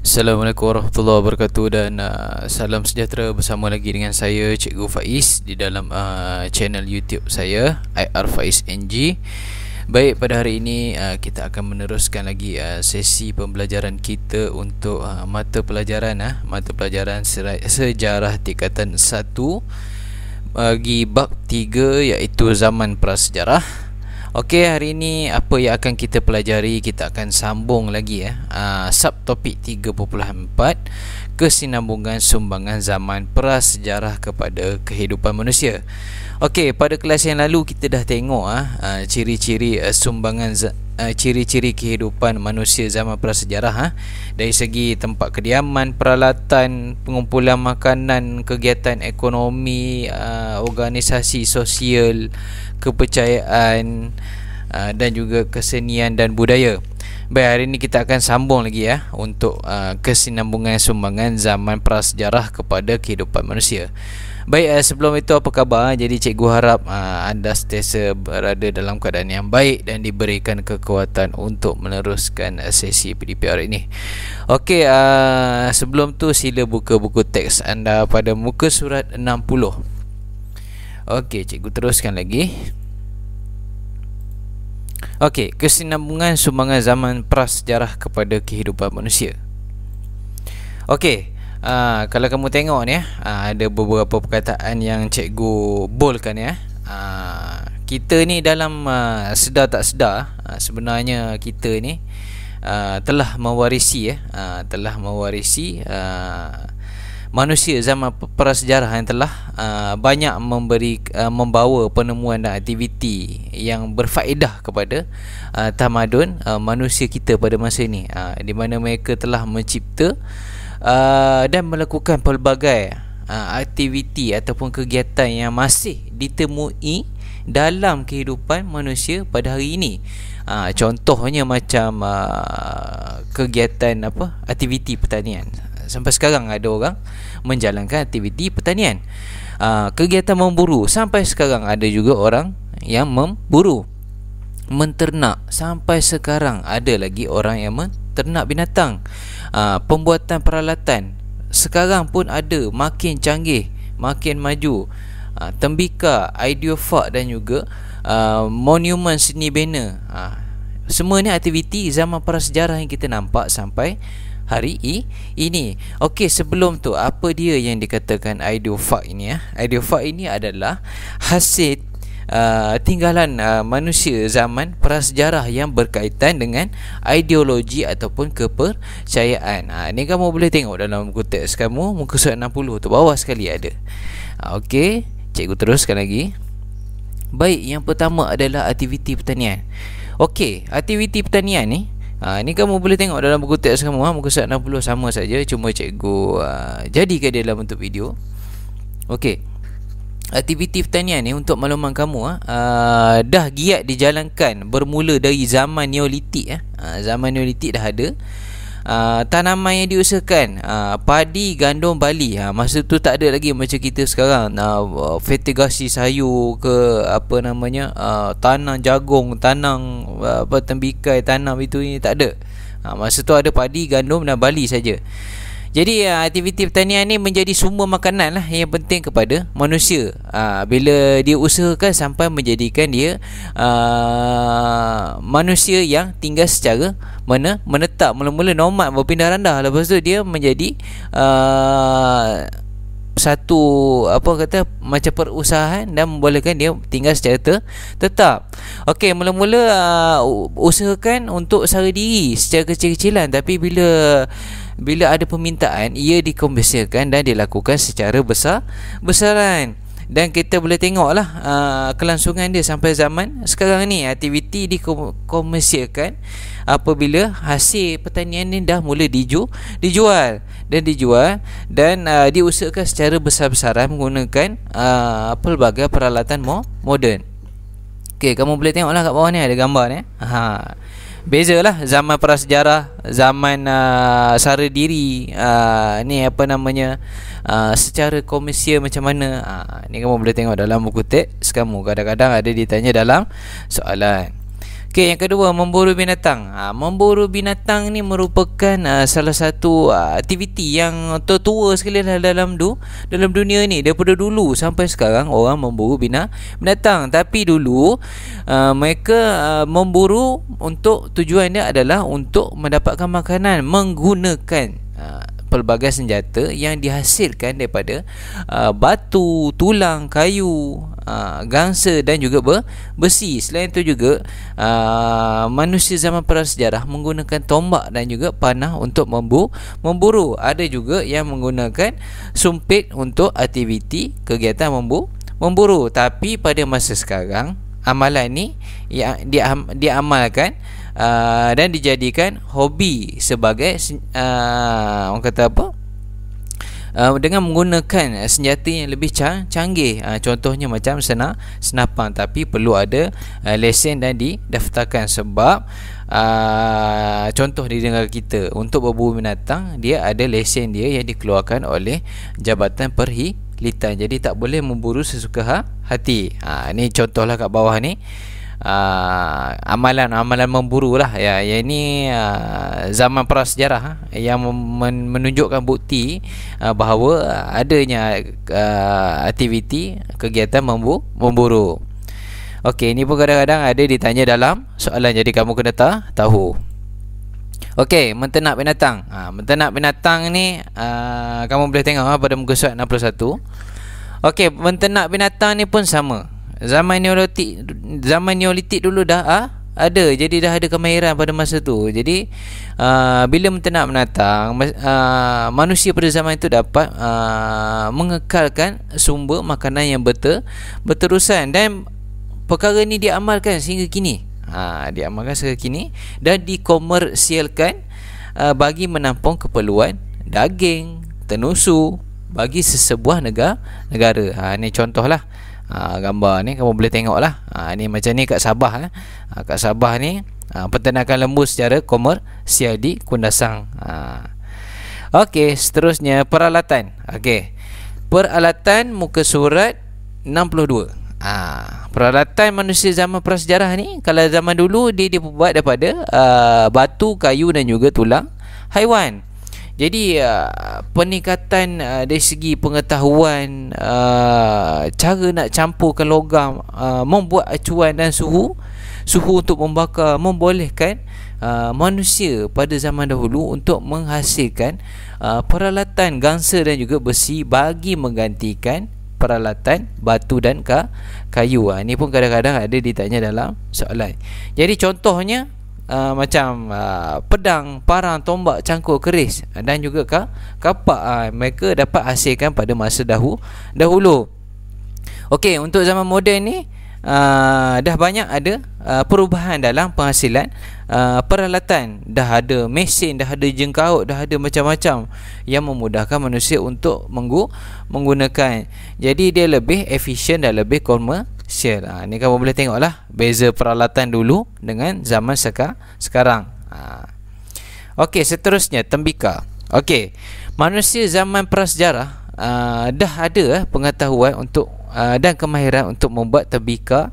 Assalamualaikum warahmatullahi wabarakatuh dan uh, salam sejahtera bersama lagi dengan saya Cikgu Faiz di dalam uh, channel YouTube saya IR Faiz NG. Baik pada hari ini uh, kita akan meneruskan lagi uh, sesi pembelajaran kita untuk uh, mata pelajaran uh, mata pelajaran sejarah tingkatan 1 bagi bab 3 iaitu zaman prasejarah. Okey, hari ini apa yang akan kita pelajari, kita akan sambung lagi ya. Uh, subtopik 3.4 kesinambungan sumbangan zaman prasejarah kepada kehidupan manusia. Okey, pada kelas yang lalu kita dah tengok ah, ah ciri-ciri ah, sumbangan ah, ciri-ciri kehidupan manusia zaman prasejarah ah dari segi tempat kediaman, peralatan, pengumpulan makanan, kegiatan ekonomi, organisasi sosial, kepercayaan Uh, dan juga kesenian dan budaya. Baik, hari ini kita akan sambung lagi ya untuk uh, kesinambungan sumbangan zaman prasejarah kepada kehidupan manusia. Baik, uh, sebelum itu apa khabar? Jadi cikgu harap uh, anda sentiasa berada dalam keadaan yang baik dan diberikan kekuatan untuk meneruskan uh, sesi PDPR ini. Okey, uh, sebelum tu sila buka buku teks anda pada muka surat 60. Okey, cikgu teruskan lagi. Okey, kesinambungan sumbangan zaman prasejarah kepada kehidupan manusia. Okey, uh, kalau kamu tengok ni uh, ada beberapa perkataan yang cikgu bolkan ya. Uh, kita ni dalam uh, sedar tak sedar uh, sebenarnya kita ni uh, telah mewarisi ya, uh, telah mewarisi uh, manusia zaman prasejarah yang telah uh, banyak memberi uh, membawa penemuan dan aktiviti yang berfaedah kepada uh, tamadun uh, manusia kita pada masa ini uh, di mana mereka telah mencipta uh, dan melakukan pelbagai uh, aktiviti ataupun kegiatan yang masih ditemui dalam kehidupan manusia pada hari ini Ha, contohnya macam uh, kegiatan apa aktiviti pertanian sampai sekarang ada orang uh, menjalankan aktiviti pertanian uh, kegiatan memburu sampai sekarang ada juga orang yang memburu menternak sampai sekarang ada lagi orang yang menternak binatang uh, pembuatan peralatan sekarang pun ada makin canggih makin maju uh, tembika ideofak dan juga uh, monumen seni bina uh, semua ni aktiviti zaman prasejarah yang kita nampak sampai uh, hari i, ini. Okey, sebelum tu apa dia yang dikatakan ideal ini ya? Eh? Ideal ini adalah hasil uh, tinggalan uh, manusia zaman prasejarah yang berkaitan dengan ideologi ataupun kepercayaan. Ha, ah, ini kamu boleh tengok dalam buku teks kamu muka surat 60 tu bawah sekali ada. Ha, Okey, cikgu teruskan lagi. Baik, yang pertama adalah aktiviti pertanian. Okey, aktiviti pertanian ni Ha, ini kamu boleh tengok dalam buku teks kamu ha? Muka surat 60 sama saja Cuma cikgu ha, jadikan dia dalam bentuk video Okey Aktiviti pertanian ni untuk makluman kamu ha, ha, Dah giat dijalankan Bermula dari zaman Neolitik ha? Ha, Zaman Neolitik dah ada uh, tanaman yang diusahakan uh, padi gandum bali uh, masa tu tak ada lagi macam kita sekarang uh, fertigasi sayur ke apa namanya uh, tanam jagung tanam uh, apa tembikai tanam itu ini tak ada uh, masa tu ada padi gandum dan bali saja jadi uh, aktiviti pertanian ni menjadi sumber makanan lah yang penting kepada manusia. Uh, bila dia usahakan sampai menjadikan dia uh, manusia yang tinggal secara mana menetap mula-mula nomad berpindah randah lepas tu dia menjadi uh, satu apa kata macam perusahaan dan membolehkan dia tinggal secara ter- tetap. Okey, mula-mula uh, usahakan untuk sara diri secara kecil-kecilan tapi bila bila ada permintaan ia dikomersialkan dan dilakukan secara besar besaran dan kita boleh tengoklah aa, uh, kelangsungan dia sampai zaman sekarang ni aktiviti dikomersialkan apabila hasil pertanian ni dah mula diju, dijual dan dijual dan aa, uh, diusahakan secara besar-besaran menggunakan aa, uh, pelbagai peralatan moden. Okey, kamu boleh tengoklah kat bawah ni ada gambar ni. Ha. Bezalah zaman prasejarah Zaman uh, sara diri uh, Ni apa namanya uh, Secara komersial macam mana uh, Ni kamu boleh tengok dalam buku teks Kamu kadang-kadang ada ditanya dalam soalan Okey, yang kedua memburu binatang. Ha, memburu binatang ni merupakan uh, salah satu uh, aktiviti yang tertua sekali lah dalam du dalam dunia ni. Daripada dulu sampai sekarang orang memburu bina binatang. Tapi dulu uh, mereka uh, memburu untuk tujuannya adalah untuk mendapatkan makanan menggunakan uh, pelbagai senjata yang dihasilkan daripada uh, batu, tulang, kayu, uh, gangsa dan juga besi. Selain itu juga uh, manusia zaman prasejarah menggunakan tombak dan juga panah untuk membu- memburu. Ada juga yang menggunakan sumpit untuk aktiviti kegiatan membu- memburu. Tapi pada masa sekarang amalan ini yang diam- diamalkan uh, uh, dan dijadikan hobi sebagai uh, orang kata apa Uh, dengan menggunakan senjata yang lebih can- canggih uh, contohnya macam senap senapan, tapi perlu ada uh, lesen dan didaftarkan sebab uh, contoh di negara kita untuk berburu binatang dia ada lesen dia yang dikeluarkan oleh jabatan perhilitan. jadi tak boleh memburu sesuka ha-, hati ha uh, ni contohlah kat bawah ni uh, uh, ah, amalan-amalan memburu lah ya Ya ini uh, zaman prasejarah ha, yang menunjukkan bukti uh, bahawa adanya uh, aktiviti kegiatan membu- memburu Okey, ini pun kadang-kadang ada ditanya dalam soalan jadi kamu kena ta- tahu. Okey, mentenak binatang. Ha, mentenak binatang ni uh, kamu boleh tengok ha, pada muka surat 61. Okey, mentenak binatang ni pun sama zaman neolitik zaman neolitik dulu dah ah ha? ada jadi dah ada kemahiran pada masa tu jadi uh, bila menternak menatang uh, ah, manusia pada zaman itu dapat uh, mengekalkan sumber makanan yang betul berterusan dan perkara ini diamalkan sehingga kini ha, diamalkan sehingga kini dan dikomersialkan uh, bagi menampung keperluan daging tenusu bagi sesebuah negara negara ha, ini contohlah lah Ha, gambar ni kamu boleh tengok lah ha, ni macam ni kat Sabah eh. ha, kat Sabah ni ha, peternakan lembu secara komersial di Kundasang ha. ok seterusnya peralatan ok peralatan muka surat 62 ha, peralatan manusia zaman prasejarah ni kalau zaman dulu dia dibuat daripada uh, batu, kayu dan juga tulang haiwan jadi uh, peningkatan uh, dari segi pengetahuan uh, cara nak campurkan logam uh, membuat acuan dan suhu suhu untuk membakar membolehkan uh, manusia pada zaman dahulu untuk menghasilkan uh, peralatan gangsa dan juga besi bagi menggantikan peralatan batu dan kayu. Ini pun kadang-kadang ada ditanya dalam soalan. Jadi contohnya Ah, macam uh, pedang, parang, tombak, cangkul, keris dan juga ka, kapak uh, mereka dapat hasilkan pada masa dahulu. dahulu. Okey, untuk zaman moden ni uh, dah banyak ada uh, perubahan dalam penghasilan uh, peralatan. Dah ada mesin, dah ada jengkaut, dah ada macam-macam yang memudahkan manusia untuk menggu menggunakan. Jadi dia lebih efisien dan lebih komersial Sale ha, ah, Ni kamu boleh tengok lah Beza peralatan dulu Dengan zaman seka, sekarang ha. Okey seterusnya Tembika Okey Manusia zaman prasejarah uh, Dah ada eh, pengetahuan untuk uh, Dan kemahiran untuk membuat tembika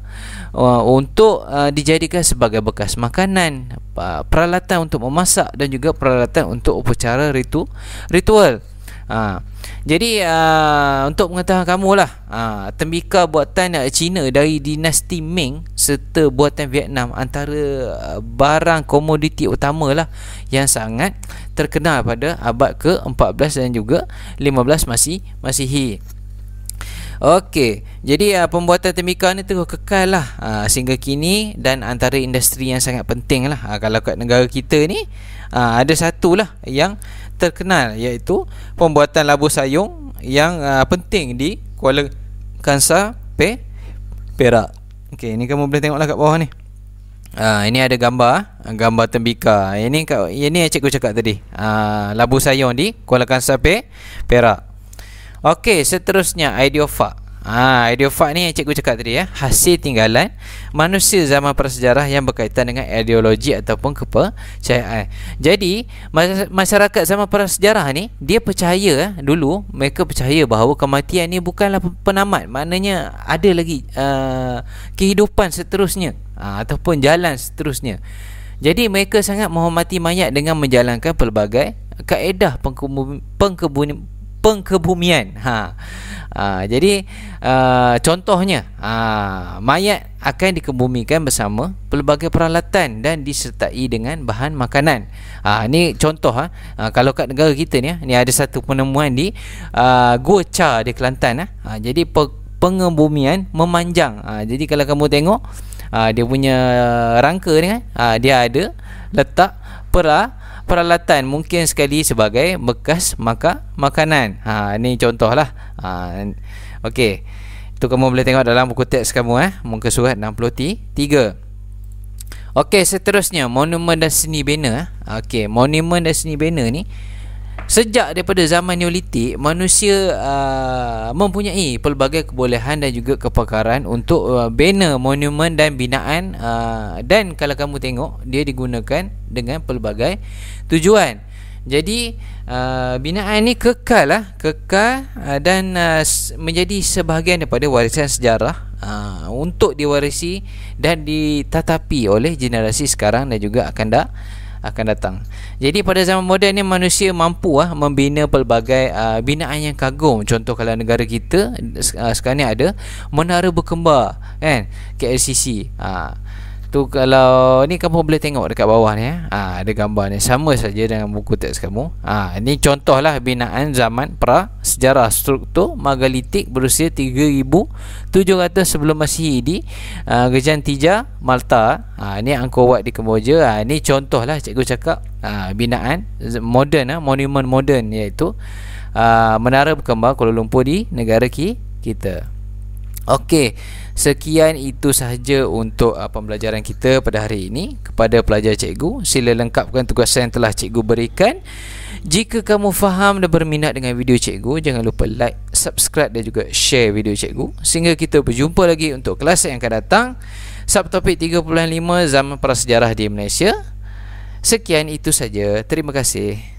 uh, Untuk uh, dijadikan sebagai bekas makanan uh, Peralatan untuk memasak Dan juga peralatan untuk upacara ritu, ritual Ritual uh, jadi uh, untuk pengetahuan kamu lah uh, Tembika buatan uh, Cina dari dinasti Ming Serta buatan Vietnam Antara uh, barang komoditi utama lah Yang sangat terkenal pada abad ke-14 dan juga 15 masih Masihi Okey, jadi uh, pembuatan tembikar ni terus kekal lah uh, sehingga kini dan antara industri yang sangat penting lah uh, kalau kat negara kita ni uh, ada satu lah yang terkenal iaitu pembuatan labu sayung yang uh, penting di Kuala Kangsar Pe Perak. Okey, ini kamu boleh tengoklah kat bawah ni. Uh, ini ada gambar ah, gambar tembika. Ini kat ini yang cikgu cakap tadi. Uh, labu sayung di Kuala Kangsar Pe Perak. Okey, seterusnya idea Ha, ideofak ni yang cikgu cakap tadi ya, hasil tinggalan manusia zaman prasejarah yang berkaitan dengan ideologi ataupun kepercayaan. Jadi, masyarakat zaman prasejarah ni, dia percaya eh, dulu, mereka percaya bahawa kematian ni bukanlah penamat, maknanya ada lagi uh, kehidupan seterusnya uh, ataupun jalan seterusnya. Jadi, mereka sangat menghormati mayat dengan menjalankan pelbagai kaedah pengkubur, pengkubur, pengkebumian. Ha. Ha, jadi uh, contohnya ha, mayat akan dikebumikan bersama pelbagai peralatan dan disertai dengan bahan makanan. Ha, ini contoh ha. ha, kalau kat negara kita ni, ha, ni ada satu penemuan di uh, Gua di Kelantan. Ha, jadi pe- pengebumian memanjang. Ha, jadi kalau kamu tengok ha, dia punya rangka ni kan, ha, dia ada letak peralatan peralatan mungkin sekali sebagai bekas maka makanan. Ha ni contohlah. Ha okey. itu kamu boleh tengok dalam buku teks kamu eh muka surat 63. Okey, seterusnya monumen dan seni bina. Eh. Okey, monumen dan seni bina ni Sejak daripada zaman Neolitik, manusia uh, mempunyai pelbagai kebolehan dan juga kepakaran untuk uh, bina monumen dan binaan uh, dan kalau kamu tengok dia digunakan dengan pelbagai tujuan. Jadi uh, binaan ini kekal lah, kekal uh, dan uh, menjadi sebahagian daripada warisan sejarah uh, untuk diwarisi dan ditatapi oleh generasi sekarang dan juga akan dah akan datang. Jadi pada zaman moden ni manusia mampu ah membina pelbagai uh, binaan yang kagum. Contoh kalau negara kita uh, sekarang ni ada menara berkembar kan KLCC. Ah uh, tu kalau ni kamu boleh tengok dekat bawah ni eh. ha, ada gambar ni sama saja dengan buku teks kamu ha, ini contohlah binaan zaman pra sejarah struktur megalitik berusia 3700 sebelum masihi di uh, ha, Gejan Tija Malta ha, ini Angkor Wat di Kemboja ha, ini contohlah cikgu cakap ha, binaan moden ah eh, ha, monumen moden, iaitu uh, menara berkembar Kuala Lumpur di negara kita Okey, sekian itu sahaja untuk uh, pembelajaran kita pada hari ini kepada pelajar cikgu. Sila lengkapkan tugasan yang telah cikgu berikan. Jika kamu faham dan berminat dengan video cikgu, jangan lupa like, subscribe dan juga share video cikgu sehingga kita berjumpa lagi untuk kelas yang akan datang. Subtopik 35 Zaman Prasejarah di Malaysia. Sekian itu saja. Terima kasih.